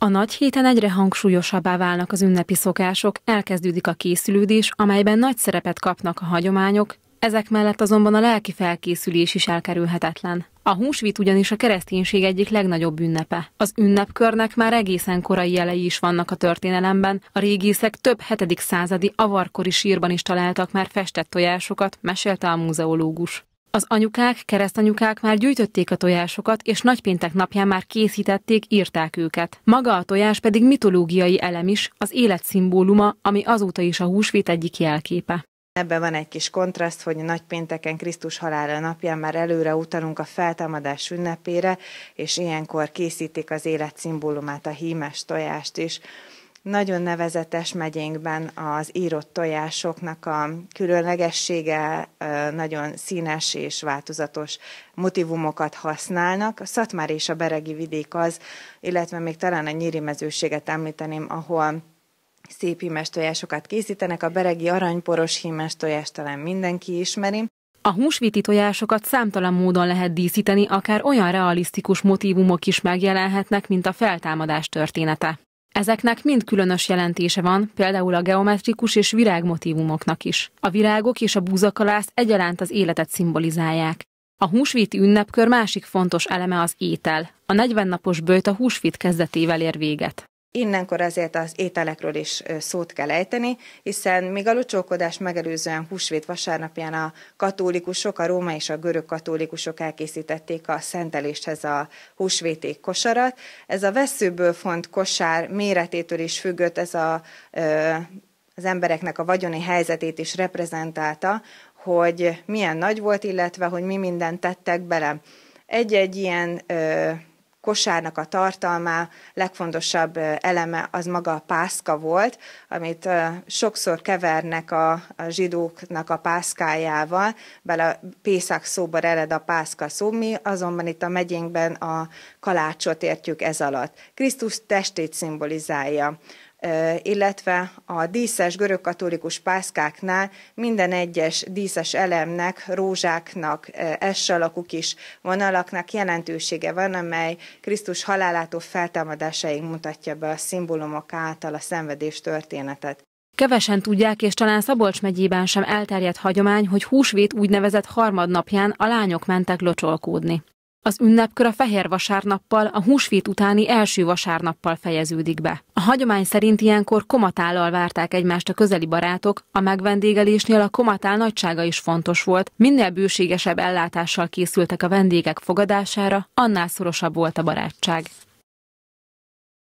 A nagy héten egyre hangsúlyosabbá válnak az ünnepi szokások, elkezdődik a készülődés, amelyben nagy szerepet kapnak a hagyományok, ezek mellett azonban a lelki felkészülés is elkerülhetetlen. A húsvét ugyanis a kereszténység egyik legnagyobb ünnepe. Az ünnepkörnek már egészen korai jelei is vannak a történelemben. A régészek több hetedik századi avarkori sírban is találtak már festett tojásokat, mesélte a múzeológus. Az anyukák, keresztanyukák már gyűjtötték a tojásokat, és nagypéntek napján már készítették, írták őket. Maga a tojás pedig mitológiai elem is, az élet szimbóluma, ami azóta is a húsvét egyik jelképe. Ebben van egy kis kontraszt, hogy nagypénteken Krisztus halála napján már előre utalunk a feltámadás ünnepére, és ilyenkor készítik az élet szimbólumát, a hímes tojást is nagyon nevezetes megyénkben az írott tojásoknak a különlegessége, nagyon színes és változatos motivumokat használnak. A Szatmár és a Beregi vidék az, illetve még talán a nyíri mezőséget említeném, ahol szép hímes tojásokat készítenek, a beregi aranyporos hímes tojást talán mindenki ismeri. A húsvéti tojásokat számtalan módon lehet díszíteni, akár olyan realisztikus motívumok is megjelenhetnek, mint a feltámadás története. Ezeknek mind különös jelentése van, például a geometrikus és virágmotívumoknak is. A virágok és a búzakalász egyaránt az életet szimbolizálják. A húsvéti ünnepkör másik fontos eleme az étel. A 40 napos bőjt a húsvét kezdetével ér véget. Innenkor azért az ételekről is szót kell ejteni, hiszen még a lucsókodás megelőzően húsvét vasárnapján a katolikusok, a róma és a görög katolikusok elkészítették a szenteléshez a húsvéték kosarat. Ez a veszőből font kosár méretétől is függött, ez a, az embereknek a vagyoni helyzetét is reprezentálta, hogy milyen nagy volt, illetve hogy mi mindent tettek bele. Egy-egy ilyen kosárnak a tartalma legfontosabb eleme az maga a pászka volt, amit sokszor kevernek a, a zsidóknak a pászkájával, bele Pészak szóba ered a pászka szó, mi azonban itt a megyénkben a kalácsot értjük ez alatt. Krisztus testét szimbolizálja illetve a díszes görögkatolikus pászkáknál minden egyes díszes elemnek, rózsáknak, essalakú kis vonalaknak jelentősége van, amely Krisztus halálától feltámadásáig mutatja be a szimbólumok által a szenvedés történetet. Kevesen tudják, és talán Szabolcs megyében sem elterjedt hagyomány, hogy húsvét úgynevezett harmadnapján a lányok mentek locsolkódni. Az ünnepkör a fehér vasárnappal, a húsvét utáni első vasárnappal fejeződik be. A hagyomány szerint ilyenkor komatállal várták egymást a közeli barátok, a megvendégelésnél a komatál nagysága is fontos volt, minél bőségesebb ellátással készültek a vendégek fogadására, annál szorosabb volt a barátság.